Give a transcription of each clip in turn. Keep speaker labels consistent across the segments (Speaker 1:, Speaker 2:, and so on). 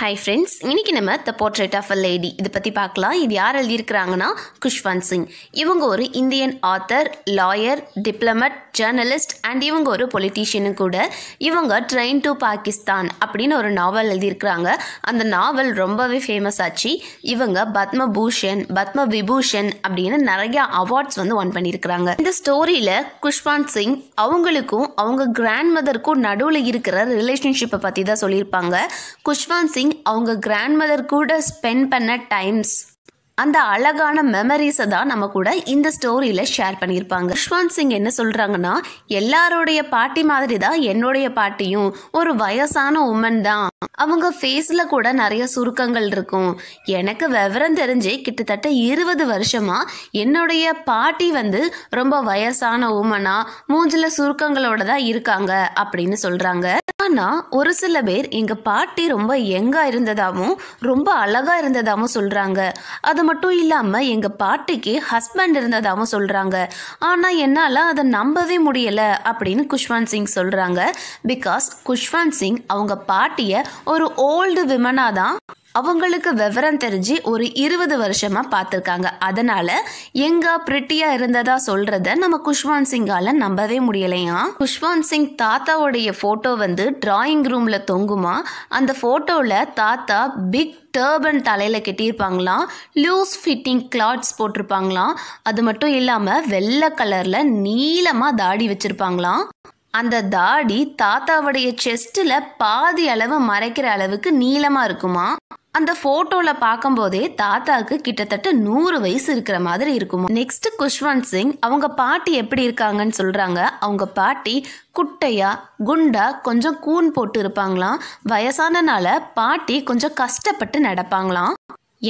Speaker 1: hi friends இன்னைக்கு நம்ம the portrait of a lady இதை பற்றி பார்க்கலாம் இது யார் எழுதியிருக்கிறாங்கன்னா குஷ்வந்த் சிங் இவங்க ஒரு Indian author lawyer diplomat journalist and இவங்க ஒரு பொலிட்டீஷியனும் கூட இவங்க ட்ரெயின் டு பாகிஸ்தான் அப்படின்னு ஒரு நாவல் எழுதியிருக்கிறாங்க அந்த நாவல் ரொம்பவே ஃபேமஸ் ஆச்சு இவங்க பத்ம பூஷன் பத்ம விபூஷன் அப்படின்னு நிறைய அவார்ட்ஸ் வந்து ஒன் பண்ணியிருக்கிறாங்க இந்த ஸ்டோரியில் குஷ்வந்த் சிங் அவங்களுக்கும் அவங்க கிராண்ட் மதருக்கும் நடுவில் இருக்கிற ரிலேஷன்ஷிப்பை பற்றி தான் சொல்லியிருப்பாங்க குஷ்வந்த் சிங் ஈவினிங் அவங்க கிராண்ட் மதர் கூட ஸ்பெண்ட் பண்ண டைம்ஸ் அந்த அழகான மெமரிஸை தான் நம்ம கூட இந்த ஸ்டோரியில் ஷேர் பண்ணியிருப்பாங்க யஷ்வந்த் சிங் என்ன சொல்கிறாங்கன்னா எல்லாருடைய பாட்டி மாதிரி தான் என்னுடைய பாட்டியும் ஒரு வயசான உமன் தான் அவங்க ஃபேஸில் கூட நிறைய சுருக்கங்கள் இருக்கும் எனக்கு விவரம் தெரிஞ்சு கிட்டத்தட்ட இருபது வருஷமாக என்னுடைய பாட்டி வந்து ரொம்ப வயசான உமனாக மூஞ்சில் சுருக்கங்களோட தான் இருக்காங்க அப்படின்னு சொல்கிறாங்க ஆனால் ஒரு சில பேர் எங்கள் பாட்டி ரொம்ப யங்காக இருந்ததாகவும் ரொம்ப அழகாக இருந்ததாகவும் சொல்கிறாங்க அது மட்டும் இல்லாமல் எங்கள் பாட்டிக்கு ஹஸ்பண்ட் இருந்ததாகவும் சொல்கிறாங்க ஆனால் என்னால் அதை நம்பவே முடியலை அப்படின்னு குஷ்வந்த் சிங் சொல்கிறாங்க பிகாஸ் குஷ்வந்த் சிங் அவங்க பாட்டியை ஒரு ஓல்டு விமனாக தான் அவங்களுக்கு விவரம் தெரிஞ்சு ஒரு இருபது வருஷமாக பார்த்துருக்காங்க அதனால் எங்க பிரிட்டியா இருந்ததா சொல்கிறத நம்ம குஷ்வாந்த் சிங்கால நம்பவே முடியலையா குஷ்வாந்த் சிங் தாத்தாவுடைய ஃபோட்டோ வந்து டிராயிங் ரூமில் தொங்குமா அந்த ஃபோட்டோவில் தாத்தா பிக் டர்பன் தலையில் கட்டியிருப்பாங்களாம் லூஸ் ஃபிட்டிங் கிளாத்ஸ் போட்டிருப்பாங்களாம் அது மட்டும் இல்லாமல் வெள்ளை கலரில் நீளமாக தாடி வச்சுருப்பாங்களாம் அந்த தாடி தாத்தாவுடைய செஸ்ட்ல பாதி அளவு மறைக்கிற அளவுக்கு நீளமா இருக்குமா அந்த போட்டோல பார்க்கும்போதே தாத்தாக்கு கிட்டத்தட்ட நூறு வயசு இருக்கிற மாதிரி இருக்குமா நெக்ஸ்ட் குஷ்வந்த் சிங் அவங்க பாட்டி எப்படி இருக்காங்கன்னு சொல்றாங்க அவங்க பாட்டி குட்டையா குண்டா கொஞ்சம் கூன் போட்டு இருப்பாங்களாம் வயசானனால பாட்டி கொஞ்சம் கஷ்டப்பட்டு நடப்பாங்களாம்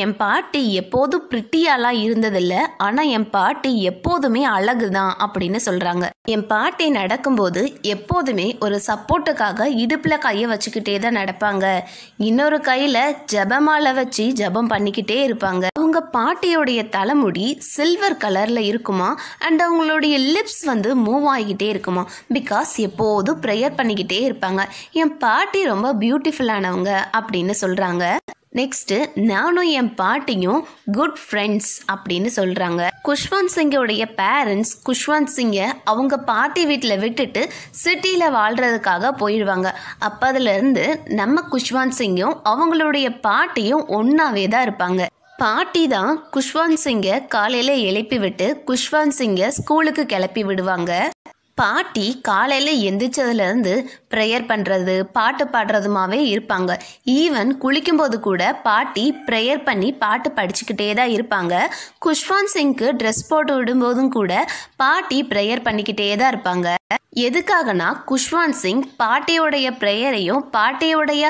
Speaker 1: என் பாட்டி எப்போதும் பிரிட்டியாலாம் இருந்ததில்ல ஆனால் என் பாட்டி எப்போதுமே அழகு தான் அப்படின்னு சொல்கிறாங்க என் பாட்டி நடக்கும்போது எப்போதுமே ஒரு சப்போர்ட்டுக்காக இடுப்பில் கையை வச்சுக்கிட்டே தான் நடப்பாங்க இன்னொரு கையில் ஜபமால வச்சு ஜபம் பண்ணிக்கிட்டே இருப்பாங்க அவங்க பாட்டியோடைய தலைமுடி சில்வர் கலரில் இருக்குமா அண்ட் அவங்களுடைய லிப்ஸ் வந்து மூவ் ஆகிக்கிட்டே இருக்குமா பிகாஸ் எப்போதும் ப்ரேயர் பண்ணிக்கிட்டே இருப்பாங்க என் பாட்டி ரொம்ப பியூட்டிஃபுல்லானவங்க அப்படின்னு சொல்கிறாங்க நெக்ஸ்ட்டு நானும் என் பாட்டியும் குட் ஃப்ரெண்ட்ஸ் அப்படின்னு சொல்கிறாங்க குஷ்வந்த் சிங்கோடைய பேரண்ட்ஸ் குஷ்வந்த் சிங்கை அவங்க பாட்டி வீட்டில் விட்டுட்டு சிட்டியில் வாழ்கிறதுக்காக போயிடுவாங்க அப்போ அதுலேருந்து நம்ம குஷ்வந்த் சிங்கும் அவங்களுடைய பாட்டியும் ஒன்றாவே தான் இருப்பாங்க பாட்டி தான் குஷ்வந்த் சிங்கை காலையில் எழுப்பி விட்டு குஷ்வந்த் சிங்கை ஸ்கூலுக்கு கிளப்பி விடுவாங்க பாட்டி காலையில் எந்திரிச்சதுலேருந்து ப்ரேயர் பண்ணுறது பாட்டு பாடுறதுமாவே இருப்பாங்க ஈவன் குளிக்கும்போது கூட பாட்டி ப்ரேயர் பண்ணி பாட்டு படிச்சுக்கிட்டே தான் இருப்பாங்க குஷ்வாந்த் சிங்க்கு ட்ரெஸ் போட்டு விடும்போதும் கூட பாட்டி ப்ரேயர் பண்ணிக்கிட்டே தான் இருப்பாங்க எதுக்காகனா குஷ்வாந்த் சிங் பாட்டியோடைய ப்ரேயரையும் பாட்டியோடைய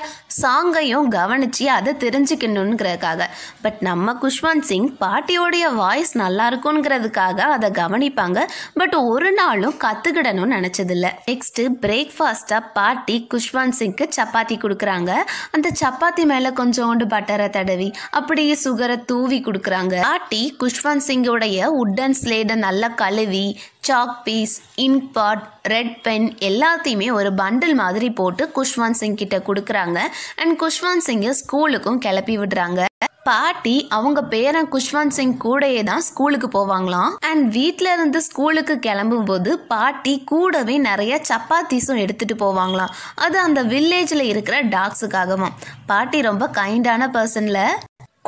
Speaker 1: சாங்கையும் கவனித்து அதை தெரிஞ்சுக்கணுங்கிறதுக்காக பட் நம்ம குஷ்வாந்த் சிங் பாட்டியோடைய வாய்ஸ் நல்லா இருக்குங்கிறதுக்காக அதை கவனிப்பாங்க பட் ஒரு நாளும் கற்றுக்கிடணும்னு நினச்சதில்ல நெக்ஸ்ட்டு பிரேக்ஃபாஸ்டா பாட்டி குஷ்வந்த் சிங்க்கு சப்பாத்தி கொடுக்குறாங்க அந்த சப்பாத்தி மேல கொஞ்சோண்டு பட்டரை தடவி அப்படியே சுகரை தூவி கொடுக்குறாங்க பாட்டி குஷ்வந்த் சிங்கோடைய உட்டன் ஸ்லேட நல்லா கழுவி chalk piece ink red pen எல்லாத்தையுமே ஒரு பண்டில் மாதிரி போட்டு குஷ்வந்த் சிங் கிட்ட கொடுக்குறாங்க அண்ட் குஷ்வந்த் சிங்கை ஸ்கூலுக்கும் கிளப்பி விடுறாங்க பாட்டி அவங்க பேரன் குஷ்வந்த் சிங் கூடயே தான் ஸ்கூலுக்கு போவாங்களாம் அண்ட் வீட்டில இருந்து ஸ்கூலுக்கு கிளம்பும் போது பாட்டி கூடவே நிறைய சப்பாத்திஸும் எடுத்துட்டு போவாங்களாம் அது அந்த வில்லேஜில் இருக்கிற டாக்ஸுக்காகவும் பாட்டி ரொம்ப கைண்டான பர்சன்ல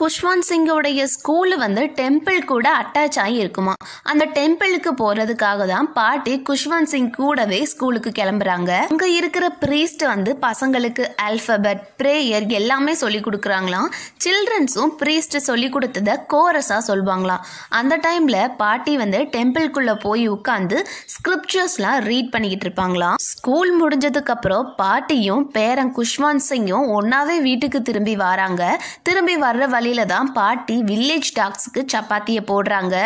Speaker 1: குஷ்வாந்த் சிங்கோடைய ஸ்கூலு வந்து டெம்பிள் கூட அட்டாச் ஆகி இருக்குமா அந்த டெம்பிளுக்கு போகிறதுக்காக தான் பாட்டி குஷ்வந்த் சிங் கூடவே ஸ்கூலுக்கு கிளம்புறாங்க அங்கே இருக்கிற ப்ரீஸ்ட் வந்து பசங்களுக்கு அல்பபெட் ப்ரேயர் எல்லாமே சொல்லி கொடுக்குறாங்களாம் சில்ட்ரன்ஸும் ப்ரீஸ்ட் சொல்லி கொடுத்ததை கோரஸாக சொல்லுவாங்களாம் அந்த டைமில் பாட்டி வந்து டெம்பிள்குள்ளே போய் உட்காந்து ஸ்கிரிப்சர்ஸ்லாம் ரீட் பண்ணிக்கிட்டு இருப்பாங்களாம் ஸ்கூல் முடிஞ்சதுக்கப்புறம் பாட்டியும் பேரன் குஷ்வந்த் சிங்கும் ஒன்றாவே வீட்டுக்கு திரும்பி வராங்க திரும்பி வர்ற வழி சாலையில தான் பாட்டி வில்லேஜ் டாக்ஸுக்கு சப்பாத்தியை போடுறாங்க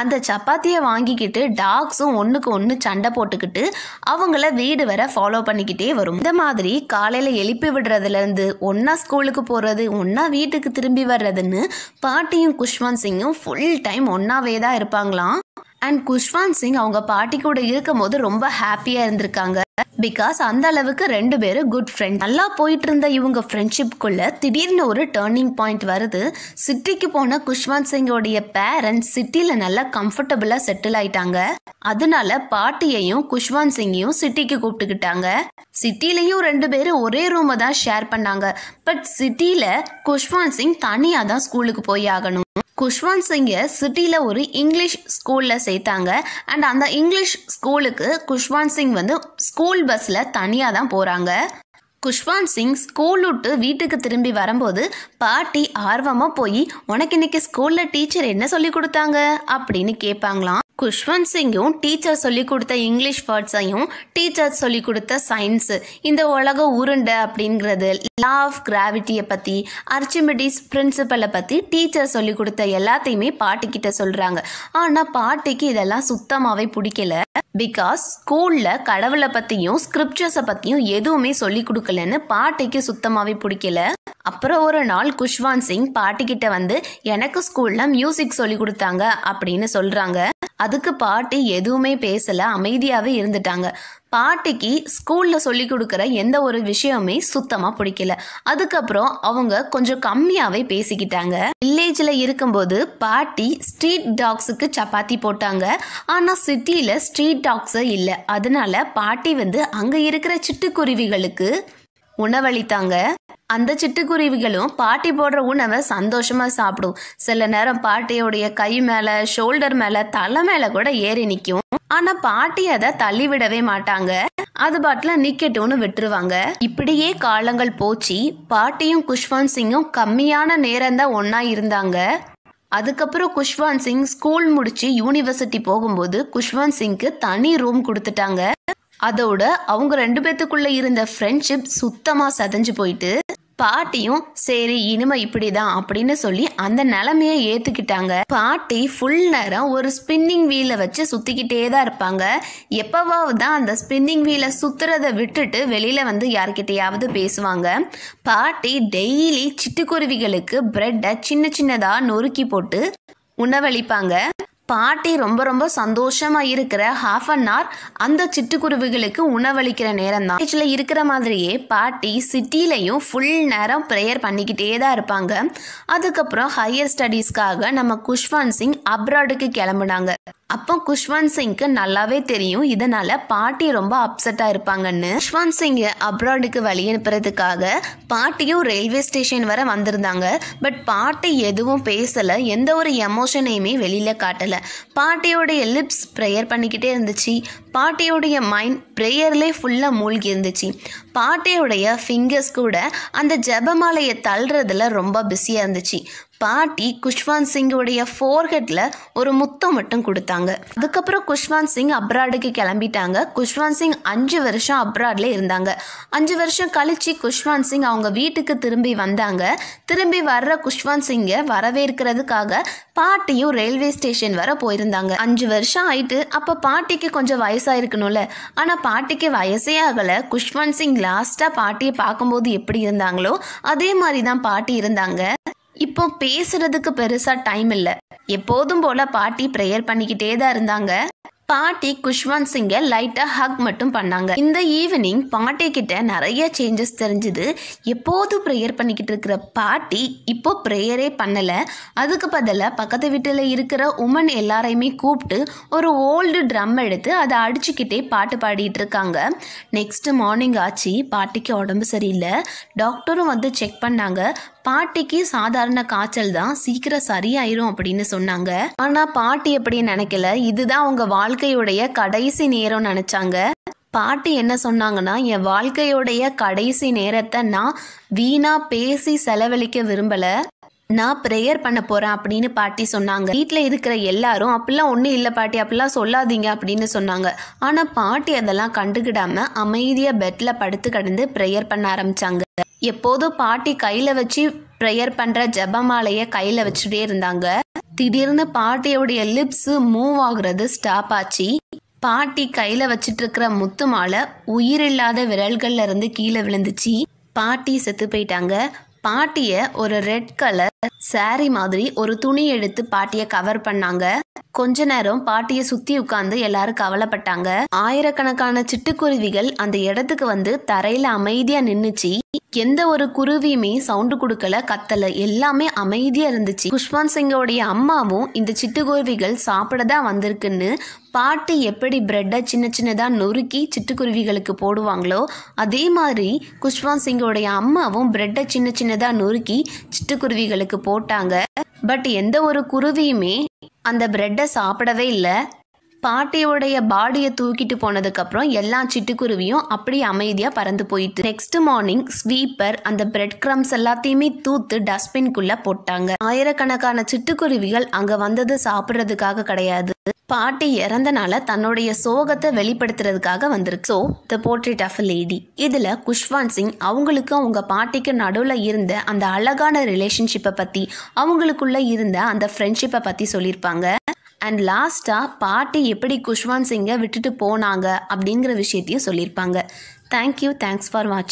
Speaker 1: அந்த சப்பாத்தியை வாங்கிக்கிட்டு டாக்ஸும் ஒன்றுக்கு ஒன்று சண்டை போட்டுக்கிட்டு அவங்கள வீடு வர ஃபாலோ பண்ணிக்கிட்டே வரும் இந்த மாதிரி காலையில் எழுப்பி விடுறதுலேருந்து ஒன்றா ஸ்கூலுக்கு போகிறது ஒன்றா வீட்டுக்கு திரும்பி வர்றதுன்னு பாட்டியும் குஷ்வந்த் சிங்கும் ஃபுல் டைம் ஒன்றாவே தான் இருப்பாங்களாம் அண்ட் குஷ்வந்த் சிங் அவங்க பாட்டி கூட இருக்கும் போது ரொம்ப ஹாப்பியாக இருந்திருக்காங்க பிகாஸ் அந்த அளவுக்கு ரெண்டு பேரும் குட் ஃப்ரெண்ட் நல்லா போயிட்டு இருந்த இவங்க ஃப்ரெண்ட்ஷிப்குள்ள திடீர்னு ஒரு டேர்னிங் பாயிண்ட் வருது சிட்டிக்கு போன குஷ்வந்த் சிங்கோடைய பேரண்ட்ஸ் சிட்டியில் நல்லா கம்ஃபர்டபுளாக செட்டில் ஆயிட்டாங்க அதனால பாட்டியையும் குஷ்வந்த் சிங்கையும் சிட்டிக்கு கூப்பிட்டுக்கிட்டாங்க சிட்டிலையும் ரெண்டு பேரும் ஒரே ரூமை தான் ஷேர் பண்ணாங்க பட் சிட்டியில் குஷ்வந்த் சிங் தனியாக தான் ஸ்கூலுக்கு போய் ஆகணும் குஷ்வந்த் சிங்கை சிட்டியில் ஒரு இங்கிலீஷ் ஸ்கூலில் சேர்த்தாங்க அண்ட் அந்த இங்கிலீஷ் ஸ்கூலுக்கு குஷ்வந்த் சிங் வந்து ஸ்கூல் பஸ்ஸில் தனியாக தான் போகிறாங்க குஷ்வாந்த் சிங் ஸ்கூல் விட்டு வீட்டுக்கு திரும்பி வரும்போது பாட்டி ஆர்வமாக போய் உனக்கு இன்னைக்கு ஸ்கூலில் டீச்சர் என்ன சொல்லி கொடுத்தாங்க அப்படின்னு கேட்பாங்களாம் குஷ்வந்த் சிங்கும் டீச்சர் சொல்லிக் கொடுத்த இங்கிலீஷ் வேர்ட்ஸையும் டீச்சர் சொல்லிக் கொடுத்த சயின்ஸு இந்த உலக உருண்டை அப்படிங்கிறது லா ஆஃப் கிராவிட்டியை பற்றி அர்ச்சிமெடிஸ் பிரின்சிபலை பற்றி டீச்சர் சொல்லி கொடுத்த எல்லாத்தையுமே பாட்டிக்கிட்ட சொல்கிறாங்க ஆனால் பாட்டிக்கு இதெல்லாம் சுத்தமாகவே பிடிக்கல பிகாஸ் ஸ்கூலில் கடவுளை பற்றியும் ஸ்கிரிப்சர்ஸை பற்றியும் எதுவுமே சொல்லிக் கொடுக்கலன்னு பாட்டிக்கு சுத்தமாகவே பிடிக்கல அப்புறம் ஒரு நாள் குஷ்வான் சிங் பாட்டிக்கிட்ட வந்து எனக்கு ஸ்கூலில் மியூசிக் சொல்லி கொடுத்தாங்க அப்படின்னு சொல்கிறாங்க அதுக்கு பாட்டி எதுவுமே பேசலை அமைதியாகவே இருந்துட்டாங்க பாட்டிக்கு ஸ்கூலில் சொல்லி கொடுக்குற எந்த ஒரு விஷயமே சுத்தமாக பிடிக்கல அதுக்கப்புறம் அவங்க கொஞ்சம் கம்மியாகவே பேசிக்கிட்டாங்க வில்லேஜில் இருக்கும்போது பாட்டி ஸ்ட்ரீட் டாக்ஸுக்கு சப்பாத்தி போட்டாங்க ஆனால் சிட்டியில் ஸ்ட்ரீட் டாக்ஸு இல்லை அதனால பாட்டி வந்து அங்கே இருக்கிற சிட்டுக்குருவிகளுக்கு உணவளித்தாங்க அந்த சிட்டுக்குருவிகளும் பாட்டி போடுற உணவை சந்தோஷமாக சாப்பிடும் சில நேரம் பாட்டியோடைய கை மேலே ஷோல்டர் மேலே தலை மேலே கூட ஏறி நிற்கும் ஆனால் பாட்டி அதை தள்ளிவிடவே மாட்டாங்க அது பாட்டுல நிக்கட்டும்னு விட்டுருவாங்க இப்படியே காலங்கள் போச்சு பாட்டியும் குஷ்வந்த் சிங்கும் கம்மியான நேரம் தான் ஒன்றா இருந்தாங்க அதுக்கப்புறம் குஷ்வந்த் சிங் ஸ்கூல் முடிச்சு யூனிவர்சிட்டி போகும்போது குஷ்வந்த் சிங்க்கு தனி ரூம் கொடுத்துட்டாங்க அதோட அவங்க ரெண்டு பேத்துக்குள்ள இருந்த ஃப்ரெண்ட்ஷிப் சுத்தமாக சதஞ்சு போயிட்டு பாட்டியும் சரி இனிமே இப்படிதான் அப்படின்னு சொல்லி அந்த நிலைமைய ஏத்துக்கிட்டாங்க பாட்டி ஃபுல் நேரம் ஒரு ஸ்பின்னிங் வீல வச்சு சுத்திக்கிட்டே தான் இருப்பாங்க எப்பவாவது தான் அந்த ஸ்பின்னிங் வீலை சுத்துறத விட்டுட்டு வெளியில வந்து யார்கிட்டயாவது பேசுவாங்க பாட்டி டெய்லி சிட்டுக்குருவிகளுக்கு பிரெட்டை சின்ன சின்னதா நொறுக்கி போட்டு உணவளிப்பாங்க பாட்டி ரொம்ப ரொம்ப சந்தோஷமா இருக்கிற ஹாஃப் அன் ஹவர் அந்த சிட்டுக்குருவிகளுக்கு உணவளிக்கிற நேரம் தான் இருக்கிற மாதிரியே பாட்டி சிட்டிலையும் ஃபுல் நேரம் ப்ரேயர் பண்ணிக்கிட்டே தான் இருப்பாங்க அதுக்கப்புறம் ஹையர் ஸ்டடீஸ்க்காக நம்ம குஷ்வந்த் சிங் அப்ராடுக்கு கிளம்புனாங்க அப்போ குஷ்வந்த் சிங்க்கு நல்லாவே தெரியும் இதனால பாட்டி ரொம்ப அப்செட்டாக இருப்பாங்கன்னு குஷ்வந்த் சிங்கை அப்ராடுக்கு வழி அனுப்புறதுக்காக பாட்டியும் ரயில்வே ஸ்டேஷன் வர வந்திருந்தாங்க பட் பாட்டி எதுவும் பேசலை எந்த ஒரு எமோஷனையுமே வெளியில் காட்டலை பாட்டியோடைய லிப்ஸ் ப்ரேயர் பண்ணிக்கிட்டே இருந்துச்சு பாட்டியோடைய மைண்ட் ப்ரேயர்லே ஃபுல்லாக மூழ்கி இருந்துச்சு பாட்டியோடைய ஃபிங்கர்ஸ் கூட அந்த ஜபமாலையை தள்ளுறதுல ரொம்ப பிஸியாக இருந்துச்சு பாட்டி குஷ்வாந்த் சிங்குடைய ஃபோர்ஹெட்ல ஒரு முத்தம் மட்டும் கொடுத்தாங்க அதுக்கப்புறம் குஷ்வாந்த் சிங் அப்ராடுக்கு கிளம்பிட்டாங்க குஷ்வாந்த் சிங் அஞ்சு வருஷம் அப்ராட்ல இருந்தாங்க அஞ்சு வருஷம் கழிச்சு குஷ்வாந்த் சிங் அவங்க வீட்டுக்கு திரும்பி வந்தாங்க திரும்பி வர்ற குஷ்வாந்த் சிங்கை வரவேற்கிறதுக்காக பாட்டியும் ரயில்வே ஸ்டேஷன் வர போயிருந்தாங்க அஞ்சு வருஷம் ஆயிட்டு அப்போ பாட்டிக்கு கொஞ்சம் வயசாயிருக்கணும்ல ஆனால் பாட்டிக்கு வயசே ஆகலை குஷ்வாந்த் சிங் லாஸ்ட்டாக பாட்டியை பார்க்கும்போது எப்படி இருந்தாங்களோ அதே மாதிரி தான் பாட்டி இருந்தாங்க இப்போ பேசுறதுக்கு பெருசா டைம் இல்லை எப்போதும் போல பாட்டி ப்ரேயர் பண்ணிக்கிட்டே தான் இருந்தாங்க பாட்டி குஷ்வந்த் சிங்க லைட்டாக ஹக் மட்டும் பண்ணாங்க இந்த ஈவினிங் பாட்டி கிட்ட நிறைய சேஞ்சஸ் தெரிஞ்சுது எப்போது ப்ரேயர் பண்ணிக்கிட்டு இருக்கிற பாட்டி இப்போ ப்ரேயரே பண்ணலை அதுக்கு பதிலாக பக்கத்து வீட்டில் இருக்கிற உமன் எல்லாரையுமே கூப்பிட்டு ஒரு ஓல்டு ட்ரம் எடுத்து அதை அடிச்சுக்கிட்டே பாட்டு பாடிட்டு இருக்காங்க நெக்ஸ்ட் மார்னிங் ஆச்சு பாட்டிக்கு உடம்பு சரியில்லை டாக்டரும் வந்து செக் பண்ணாங்க பாட்டிக்கு சாதாரண காய்ச்சல் தான் சீக்கிரம் சரியாயிரும் அப்படின்னு சொன்னாங்க ஆனா பாட்டி எப்படி நினைக்கல இதுதான் உங்க வாழ்க்கையுடைய கடைசி நேரம் நினைச்சாங்க பாட்டி என்ன சொன்னாங்கன்னா என் வாழ்க்கையுடைய கடைசி நேரத்தை நான் வீணா பேசி செலவழிக்க விரும்பல நான் ப்ரேயர் பண்ண போகிறேன் அப்படின்னு பாட்டி சொன்னாங்க வீட்டில் இருக்கிற எல்லாரும் அப்படிலாம் ஒன்றும் இல்லை பாட்டி அப்படிலாம் சொல்லாதீங்க அப்படின்னு சொன்னாங்க ஆனால் பாட்டி அதெல்லாம் கண்டுக்கிடாம அமைதியாக பெட்டில் படுத்து கடந்து ப்ரேயர் பண்ண ஆரம்பித்தாங்க எப்போதும் பாட்டி கையில் வச்சு ப்ரேயர் பண்ணுற ஜபமாலையை கையில் வச்சுட்டே இருந்தாங்க திடீர்னு பாட்டியோடைய லிப்ஸ் மூவ் ஆகுறது ஸ்டாப் ஆச்சு பாட்டி கையில வச்சிட்டு இருக்கிற முத்து மாலை உயிரில்லாத விரல்கள்ல இருந்து கீழே விழுந்துச்சு பாட்டி செத்து போயிட்டாங்க பாட்டிய ஒரு ரெட் கலர் சாரி மாதிரி ஒரு துணி எடுத்து பாட்டிய கவர் பண்ணாங்க கொஞ்ச நேரம் பாட்டிய சுத்தி உட்கார்ந்து எல்லாரும் கவலைப்பட்டாங்க ஆயிரக்கணக்கான சிட்டுக்குருவிகள் அந்த இடத்துக்கு வந்து தரையில அமைதியா நின்னுச்சு எந்த ஒரு குருவியுமே சவுண்டு கொடுக்கல கத்தல எல்லாமே அமைதியா இருந்துச்சு குஷ்வந்த் சிங்கோடைய அம்மாவும் இந்த சிட்டுக்குருவிகள் சாப்பிட தான் வந்திருக்குன்னு பாட்டி எப்படி பிரெட்டை சின்ன சின்னதாக நொறுக்கி சிட்டுக்குருவிகளுக்கு போடுவாங்களோ அதே மாதிரி குஷ்வந்த் சிங்கோடைய அம்மாவும் பிரெட்டை சின்ன சின்னதாக நொறுக்கி சிட்டுக்குருவிகளுக்கு போட்டாங்க பட் எந்த ஒரு குருவியுமே அந்த பிரெட்டை சாப்பிடவே இல்லை பாட்டியோடைய பாடியை தூக்கிட்டு போனதுக்கப்புறம் எல்லா சிட்டுக்குருவியும் அப்படியே அமைதியாக பறந்து போயிட்டு நெக்ஸ்ட் மார்னிங் ஸ்வீப்பர் அந்த பிரெட் கிரம்ஸ் எல்லாத்தையுமே தூத்து டஸ்ட்பின்குள்ளே போட்டாங்க ஆயிரக்கணக்கான சிட்டுக்குருவிகள் அங்கே வந்தது சாப்பிட்றதுக்காக கிடையாது பாட்டி இறந்தனால தன்னுடைய சோகத்தை வெளிப்படுத்துறதுக்காக வந்திருக்கு so the portrait of lady இதில் குஷ்வான் சிங் அவங்களுக்கும் அவங்க பாட்டிக்கு நடுவில் இருந்த அந்த அழகான ரிலேஷன்ஷிப்பை பற்றி அவங்களுக்குள்ளே இருந்த அந்த ஃப்ரெண்ட்ஷிப்பை பற்றி சொல்லியிருப்பாங்க அண்ட் லாஸ்ட்டாக பாட்டி எப்படி குஷ்வான் சிங்கை விட்டுட்டு போனாங்க அப்படிங்கிற விஷயத்தையும் சொல்லியிருப்பாங்க தேங்க்யூ தேங்க்ஸ் ஃபார் வாட்சிங்